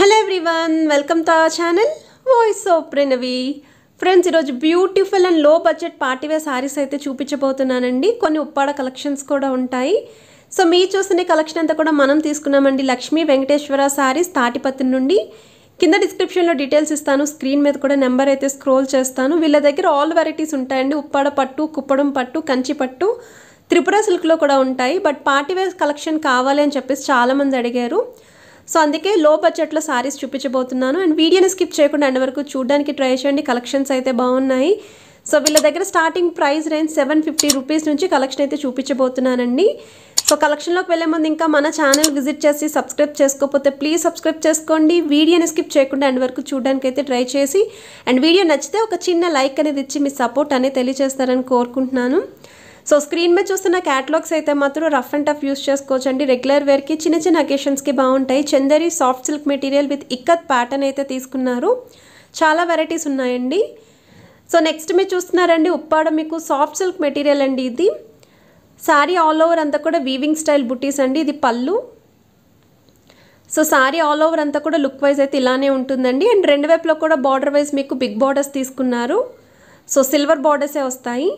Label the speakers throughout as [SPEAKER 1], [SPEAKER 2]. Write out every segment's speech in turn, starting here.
[SPEAKER 1] hello everyone welcome to our channel voice ఓప్రినవి friends ఈరోజు beautiful and low budget party wear sarees అయితే చూపించబోతున్నానండి కొన్ని ఉప్పాడ కలెక్షన్స్ కూడా ఉంటాయి సో మీ చూసిన కలెక్షన్ అంతా కూడా మనం తీసుకున్నామండి లక్ష్మీ వెంకటేశ్వర శారీస్ తాటిపత్తి నుండి కింద డిస్క్రిప్షన్లో డీటెయిల్స్ ఇస్తాను స్క్రీన్ మీద కూడా నెంబర్ అయితే స్క్రోల్ చేస్తాను వీళ్ళ దగ్గర ఆల్ వెరైటీస్ ఉంటాయండి ఉప్పాడ పట్టు కుప్పడం పట్టు కంచి పట్టు త్రిపుర సిల్క్లో కూడా ఉంటాయి బట్ పార్టీవేర్ కలెక్షన్ కావాలి అని చెప్పేసి చాలామంది అడిగారు సో అందుకే లో బడ్జెట్లో శారీస్ చూపించబోతున్నాను అండ్ వీడియోని స్కిప్ చేయకుండా అండ్ వరకు చూడడానికి ట్రై చేయండి కలెక్షన్స్ అయితే బాగున్నాయి సో వీళ్ళ దగ్గర starting price range seven fifty rupees నుంచి కలెక్షన్ అయితే చూపించబోతున్నానండి సో కలెక్షన్లోకి వెళ్ళే ముందు ఇంకా మన ఛానల్ విజిట్ చేసి సబ్స్క్రైబ్ చేసుకోకపోతే ప్లీజ్ సబ్స్క్రైబ్ చేసుకోండి వీడియోని స్కిప్ చేయకుండా అండ్ వరకు చూడడానికి అయితే ట్రై చేసి అండ్ వీడియో నచ్చితే ఒక చిన్న లైక్ అనేది ఇచ్చి మీ సపోర్ట్ అనేది తెలియజేస్తారని కోరుకుంటున్నాను సో స్క్రీన్ మీద చూస్తున్న క్యాటలాగ్స్ అయితే మాత్రం రఫ్ అండ్ టఫ్ యూస్ చేసుకోవచ్చండి రెగ్యులర్ వేర్కి చిన్న చిన్న అకేషన్స్కి బాగుంటాయి Chanderi soft silk material with ikat pattern అయితే తీసుకున్నారు చాలా వెరైటీస్ ఉన్నాయండి సో నెక్స్ట్ మీరు చూస్తున్నారండి ఉప్పాడ మీకు సాఫ్ట్ సిల్క్ మెటీరియల్ అండి ఇది శారీ ఆల్ ఓవర్ అంతా కూడా వీవింగ్ స్టైల్ బుట్టీస్ అండి ఇది పళ్ళు సో శారీ ఆల్ ఓవర్ అంతా కూడా లుక్ వైజ్ అయితే ఇలానే ఉంటుందండి అండ్ రెండు వైపులో కూడా బార్డర్ వైజ్ మీకు బిగ్ బార్డర్స్ తీసుకున్నారు సో సిల్వర్ బార్డర్సే వస్తాయి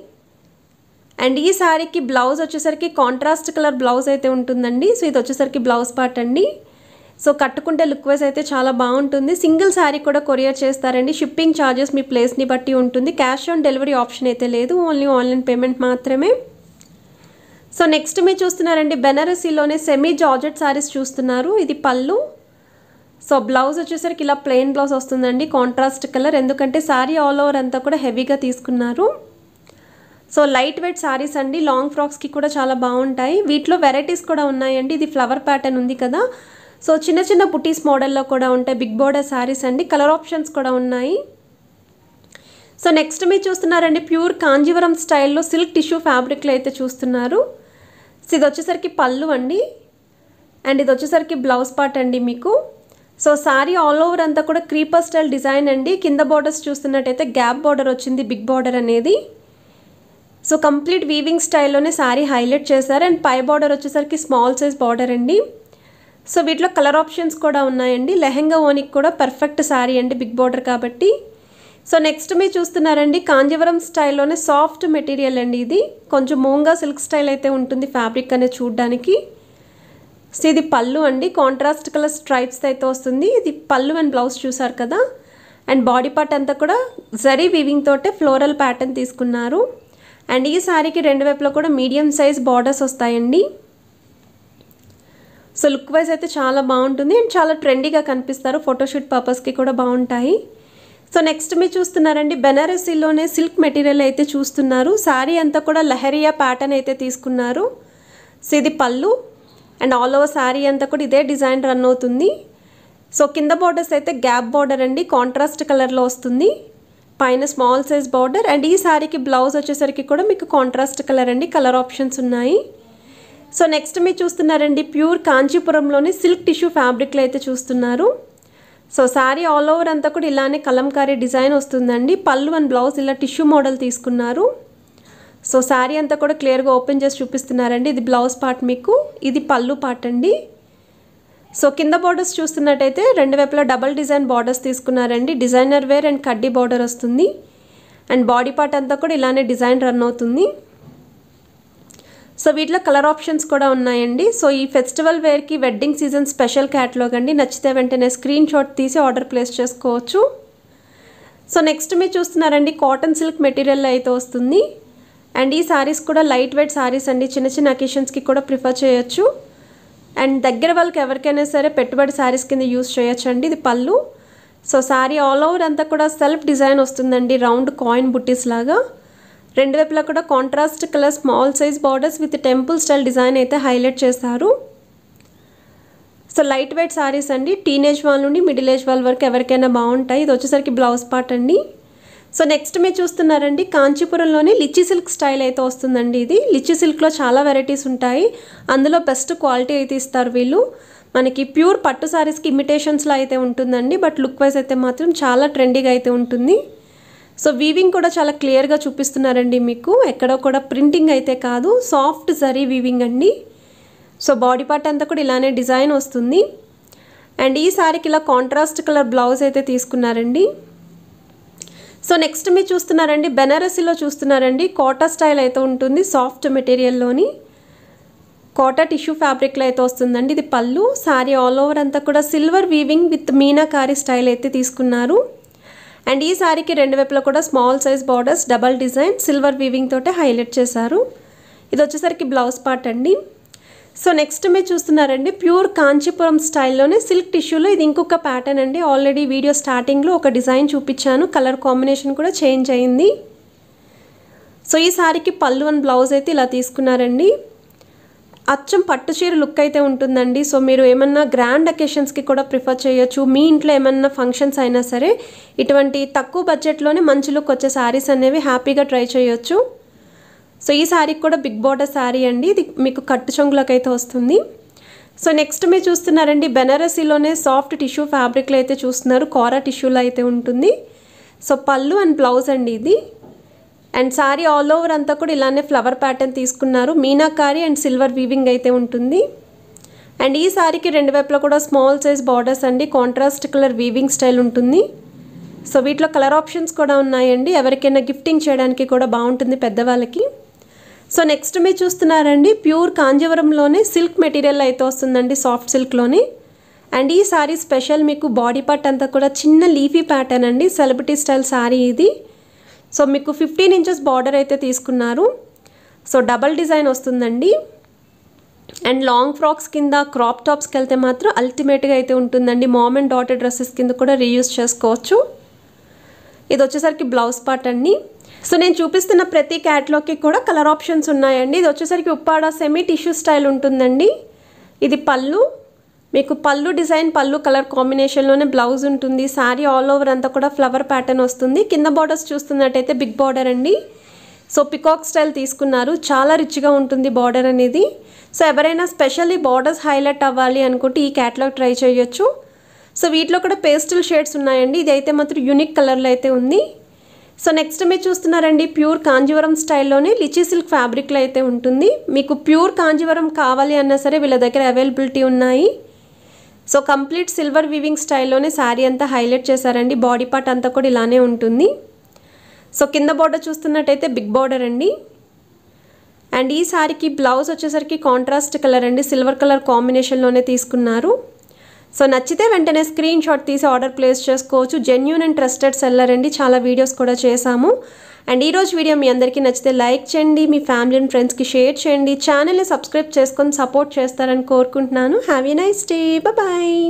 [SPEAKER 1] అండ్ ఈ శారీకి బ్లౌజ్ వచ్చేసరికి కాంట్రాస్ట్ కలర్ బ్లౌజ్ అయితే ఉంటుందండి సో ఇది వచ్చేసరికి బ్లౌజ్ పార్ట్ అండి సో కట్టుకుంటే లుక్ వైజ్ అయితే చాలా బాగుంటుంది సింగిల్ శారీ కూడా కొరియర్ చేస్తారండి షిప్పింగ్ ఛార్జెస్ మీ ప్లేస్ని బట్టి ఉంటుంది క్యాష్ ఆన్ డెలివరీ ఆప్షన్ అయితే లేదు ఓన్లీ ఆన్లైన్ పేమెంట్ మాత్రమే సో నెక్స్ట్ మీరు చూస్తున్నారండి బెనారసీలోనే సెమీ జార్జెట్ శారీస్ చూస్తున్నారు ఇది పళ్ళు సో బ్లౌజ్ వచ్చేసరికి ఇలా ప్లెయిన్ బ్లౌజ్ వస్తుందండి కాంట్రాస్ట్ కలర్ ఎందుకంటే శారీ ఆల్ ఓవర్ అంతా కూడా హెవీగా తీసుకున్నారు సో లైట్ వెయిట్ శారీస్ అండి లాంగ్ ఫ్రాక్స్కి కూడా చాలా బాగుంటాయి వీటిలో వెరైటీస్ కూడా ఉన్నాయండి ఇది ఫ్లవర్ ప్యాటర్న్ ఉంది కదా సో చిన్న చిన్న పుట్టీస్ మోడల్లో కూడా ఉంటాయి బిగ్ బోర్డర్ శారీస్ అండి కలర్ ఆప్షన్స్ కూడా ఉన్నాయి సో నెక్స్ట్ మీరు చూస్తున్నారండి ప్యూర్ కాంజీవరం స్టైల్లో సిల్క్ టిష్యూ ఫ్యాబ్రిక్లో అయితే చూస్తున్నారు సో ఇది వచ్చేసరికి పళ్ళు అండి అండ్ ఇది వచ్చేసరికి బ్లౌజ్ పార్ట్ అండి మీకు సో శారీ ఆల్ ఓవర్ అంతా కూడా క్రీపర్ స్టైల్ డిజైన్ అండి కింద బార్డర్స్ చూస్తున్నట్టయితే గ్యాప్ బార్డర్ వచ్చింది బిగ్ బార్డర్ అనేది సో కంప్లీట్ వీవింగ్ స్టైల్లోనే శారీ హైలైట్ చేశారు అండ్ పై బార్డర్ వచ్చేసరికి స్మాల్ సైజ్ బార్డర్ అండి సో వీటిలో కలర్ ఆప్షన్స్ కూడా ఉన్నాయండి లెహెంగా ఓనికి కూడా పర్ఫెక్ట్ శారీ అండి బిగ్ బార్డర్ కాబట్టి సో నెక్స్ట్ మీరు చూస్తున్నారండి కాంజీవరం స్టైల్లోనే సాఫ్ట్ మెటీరియల్ అండి ఇది కొంచెం మూంగా సిల్క్ స్టైల్ అయితే ఉంటుంది ఫ్యాబ్రిక్ అనేది చూడడానికి సో ఇది పళ్ళు అండి కాంట్రాస్ట్ కలర్ స్ట్రైప్స్ అయితే వస్తుంది ఇది పళ్ళు అండ్ బ్లౌజ్ చూసారు కదా అండ్ బాడీ పార్ట్ అంతా కూడా జరీ వీవింగ్ తోటే ఫ్లోరల్ ప్యాటర్న్ తీసుకున్నారు అండ్ ఈ శారీకి రెండు వైపులో కూడా మీడియం సైజ్ బార్డర్స్ వస్తాయండి సో లుక్ వైజ్ అయితే చాలా బాగుంటుంది అండ్ చాలా ట్రెండీగా కనిపిస్తారు ఫోటోషూట్ పర్పస్కి కూడా బాగుంటాయి సో నెక్స్ట్ మీరు చూస్తున్నారండి బెనారసీలోనే సిల్క్ మెటీరియల్ అయితే చూస్తున్నారు శారీ అంతా కూడా లహరియా ప్యాటర్న్ అయితే తీసుకున్నారు సో ఇది పళ్ళు అండ్ ఆల్ ఓవర్ శారీ అంతా కూడా ఇదే డిజైన్ రన్ అవుతుంది సో కింద బార్డర్స్ అయితే గ్యాప్ బార్డర్ అండి కాంట్రాస్ట్ కలర్లో వస్తుంది పైన స్మాల్ సైజ్ బార్డర్ అండ్ ఈ శారీకి బ్లౌజ్ వచ్చేసరికి కూడా మీకు కాంట్రాస్ట్ కలర్ అండి కలర్ ఆప్షన్స్ ఉన్నాయి సో నెక్స్ట్ మీరు చూస్తున్నారండి ప్యూర్ కాంచీపురంలోని సిల్క్ టిష్యూ ఫ్యాబ్రిక్లో అయితే చూస్తున్నారు సో శారీ ఆల్ ఓవర్ అంతా కూడా ఇలానే కలంకారీ డిజైన్ వస్తుందండి పళ్ళు అండ్ బ్లౌజ్ ఇలా టిష్యూ మోడల్ తీసుకున్నారు సో శారీ అంతా కూడా క్లియర్గా ఓపెన్ చేసి చూపిస్తున్నారండి ఇది బ్లౌజ్ పార్ట్ మీకు ఇది పళ్ళు పార్ట్ అండి సో కింద బార్డర్స్ చూస్తున్నట్టయితే రెండు వైపులా డబల్ డిజైన్ బార్డర్స్ తీసుకున్నారండి డిజైనర్ వేర్ అండ్ కడ్డీ బార్డర్ వస్తుంది అండ్ బాడీ పార్ట్ అంతా కూడా ఇలానే డిజైన్ రన్ అవుతుంది సో వీటిలో కలర్ ఆప్షన్స్ కూడా ఉన్నాయండి సో ఈ ఫెస్టివల్ వేర్కి వెడ్డింగ్ సీజన్ స్పెషల్ క్యాటలాగ్ అండి నచ్చితే వెంటనే స్క్రీన్ షాట్ తీసి ఆర్డర్ ప్లేస్ చేసుకోవచ్చు సో నెక్స్ట్ మీరు చూస్తున్నారండి కాటన్ సిల్క్ మెటీరియల్ అయితే వస్తుంది అండ్ ఈ సారీస్ కూడా లైట్ వెయిట్ సారీస్ అండి చిన్న చిన్న అకేషన్స్కి కూడా ప్రిఫర్ చేయొచ్చు అండ్ దగ్గర వాళ్ళకి ఎవరికైనా సరే పెట్టుబడి శారీస్ కింద యూస్ చేయొచ్చండి ఇది పళ్ళు సో శారీ ఆల్ ఓవర్ అంతా కూడా సెల్ఫ్ డిజైన్ వస్తుందండి రౌండ్ కాయిన్ బుట్టీస్ లాగా రెండు వైపులా కూడా contrast colour small size borders with temple style design అయితే హైలైట్ చేశారు సో లైట్ వెయిట్ శారీస్ అండి టీనేజ్ వాళ్ళ నుండి మిడిల్ ఏజ్ వాళ్ళ వరకు ఎవరికైనా బాగుంటాయి ఇది వచ్చేసరికి బ్లౌజ్ పార్ట్ అండి సో నెక్స్ట్ మీరు చూస్తున్నారండి కాంచీపురంలోనే లిచ్చి సిల్క్ స్టైల్ అయితే వస్తుందండి ఇది లిచ్చి సిల్క్లో చాలా వెరైటీస్ ఉంటాయి అందులో బెస్ట్ క్వాలిటీ అయితే ఇస్తారు వీళ్ళు మనకి ప్యూర్ పట్టు శారీస్కి ఇమిటేషన్స్లో అయితే ఉంటుందండి బట్ లుక్ వైజ్ అయితే మాత్రం చాలా ట్రెండీగా అయితే ఉంటుంది సో వీవింగ్ కూడా చాలా క్లియర్గా చూపిస్తున్నారండి మీకు ఎక్కడో కూడా ప్రింటింగ్ అయితే కాదు సాఫ్ట్ జరీ వీవింగ్ అండి సో బాడీ పార్ట్ అంతా కూడా ఇలానే డిజైన్ వస్తుంది అండ్ ఈ శారీకి ఇలా కాంట్రాస్ట్ కలర్ బ్లౌజ్ అయితే తీసుకున్నారండి సో నెక్స్ట్ మీరు చూస్తున్నారండి బెనారసీలో చూస్తున్నారండి కోటా స్టైల్ అయితే ఉంటుంది సాఫ్ట్ మెటీరియల్లోని కోటా టిష్యూ ఫ్యాబ్రిక్లో అయితే వస్తుందండి ఇది పళ్ళు శారీ ఆల్ ఓవర్ అంతా కూడా silver weaving with meenakari style అయితే తీసుకున్నారు అండ్ ఈ సారీకి రెండు వైపులో కూడా small size borders double design silver weaving తోటే హైలైట్ చేశారు ఇది వచ్చేసరికి బ్లౌజ్ పార్ట్ అండి సో నెక్స్ట్ మీరు చూస్తున్నారండి ప్యూర్ కాంచీపురం స్టైల్లోనే సిల్క్ టిష్యూలో ఇది ఇంకొక ప్యాటర్న్ అండి ఆల్రెడీ వీడియో స్టార్టింగ్లో ఒక డిజైన్ చూపించాను కలర్ కాంబినేషన్ కూడా చేంజ్ అయింది సో ఈ సారీకి పళ్ళు అండ్ బ్లౌజ్ అయితే ఇలా తీసుకున్నారండి అచ్చం పట్టు చీర లుక్ అయితే ఉంటుందండి సో మీరు ఏమన్నా గ్రాండ్ అకేషన్స్కి కూడా ప్రిఫర్ చేయొచ్చు మీ ఇంట్లో ఏమన్నా ఫంక్షన్స్ అయినా సరే ఇటువంటి తక్కువ బడ్జెట్లోనే మంచి లుక్ వచ్చే శారీస్ అనేవి హ్యాపీగా ట్రై చేయొచ్చు సో ఈ శారీకి కూడా బిగ్ బోర్డర్ శారీ అండి ఇది మీకు కట్టు చొంగులకు అయితే వస్తుంది సో నెక్స్ట్ మీరు చూస్తున్నారండి బెనారసీలోనే సాఫ్ట్ టిష్యూ ఫ్యాబ్రిక్లు అయితే చూస్తున్నారు కోరా టిష్యూలో అయితే ఉంటుంది సో పళ్ళు అండ్ బ్లౌజ్ అండి ఇది అండ్ శారీ ఆల్ ఓవర్ అంతా కూడా ఇలానే ఫ్లవర్ ప్యాటర్న్ తీసుకున్నారు మీనాకారి అండ్ సిల్వర్ వీవింగ్ అయితే ఉంటుంది అండ్ ఈ శారీకి రెండు వైపులో కూడా స్మాల్ సైజ్ బార్డర్స్ అండి కాంట్రాస్ట్ కలర్ వీవింగ్ స్టైల్ ఉంటుంది సో వీటిలో కలర్ ఆప్షన్స్ కూడా ఉన్నాయండి ఎవరికైనా గిఫ్టింగ్ చేయడానికి కూడా బాగుంటుంది పెద్దవాళ్ళకి సో నెక్స్ట్ మీరు చూస్తున్నారండి ప్యూర్ కాంజీవరంలోనే సిల్క్ మెటీరియల్ అయితే వస్తుందండి సాఫ్ట్ సిల్క్లోనే అండ్ ఈ సారీ స్పెషల్ మీకు బాడీ పార్ట్ అంతా కూడా చిన్న లీఫీ ప్యాటర్న్ అండి సెలబ్రిటీ స్టైల్ సారీ ఇది సో మీకు ఫిఫ్టీన్ ఇంచెస్ బార్డర్ అయితే తీసుకున్నారు సో డబల్ డిజైన్ వస్తుందండి అండ్ లాంగ్ ఫ్రాక్స్ కింద క్రాప్ టాప్స్కి వెళ్తే మాత్రం అల్టిమేట్గా అయితే ఉంటుందండి మామ్ అండ్ డాటర్ డ్రెస్సెస్ కింద కూడా రీయూస్ చేసుకోవచ్చు ఇది వచ్చేసరికి బ్లౌజ్ పార్ట్ అండి సో నేను చూపిస్తున్న ప్రతి క్యాట్లాగ్కి కూడా కలర్ ఆప్షన్స్ ఉన్నాయండి ఇది వచ్చేసరికి ఉప్పాడ సెమీ టిష్యూ స్టైల్ ఉంటుందండి ఇది పళ్ళు మీకు పళ్ళు డిజైన్ పళ్ళు కలర్ కాంబినేషన్లోనే బ్లౌజ్ ఉంటుంది శారీ ఆల్ ఓవర్ అంతా కూడా ఫ్లవర్ ప్యాటర్న్ వస్తుంది కింద బార్డర్స్ చూస్తున్నట్టయితే బిగ్ బార్డర్ అండి సో పికాక్ స్టైల్ తీసుకున్నారు చాలా రిచ్గా ఉంటుంది బార్డర్ అనేది సో ఎవరైనా స్పెషల్లీ బార్డర్స్ హైలైట్ అవ్వాలి అనుకుంటే ఈ క్యాట్లాగ్ ట్రై చేయొచ్చు సో వీటిలో కూడా పేస్టల్ షేడ్స్ ఉన్నాయండి ఇది అయితే మాత్రం యూనిక్ కలర్లో అయితే ఉంది సో నెక్స్ట్ మీరు చూస్తున్నారండి ప్యూర్ కాంజీవరం స్టైల్లోనే లిచీ సిల్క్ ఫ్యాబ్రిక్లో అయితే ఉంటుంది మీకు ప్యూర్ కాంజీవరం కావాలి అన్నా సరే వీళ్ళ దగ్గర అవైలబిలిటీ ఉన్నాయి సో కంప్లీట్ సిల్వర్ వీవింగ్ స్టైల్లోనే శారీ అంతా హైలైట్ చేశారండి బాడీ పార్ట్ అంతా కూడా ఇలానే ఉంటుంది సో కింద బోర్డర్ చూస్తున్నట్టయితే బిగ్ బోర్డర్ అండి అండ్ ఈ శారీకి బ్లౌజ్ వచ్చేసరికి కాంట్రాస్ట్ కలర్ అండి సిల్వర్ కలర్ కాంబినేషన్లోనే తీసుకున్నారు సో నచ్చితే వెంటనే స్క్రీన్ షాట్ తీసి ఆర్డర్ ప్లేస్ చేసుకోవచ్చు జెన్యున్ అండ్ ట్రస్టెడ్ సెల్లర్ అండి చాలా వీడియోస్ కూడా చేశాము అండ్ ఈరోజు వీడియో మీ అందరికీ నచ్చితే లైక్ చేయండి మీ ఫ్యామిలీ అండ్ ఫ్రెండ్స్కి షేర్ చేయండి ఛానల్ని సబ్స్క్రైబ్ చేసుకొని సపోర్ట్ చేస్తారని కోరుకుంటున్నాను హ్యావీ నైస్ డే బాయ్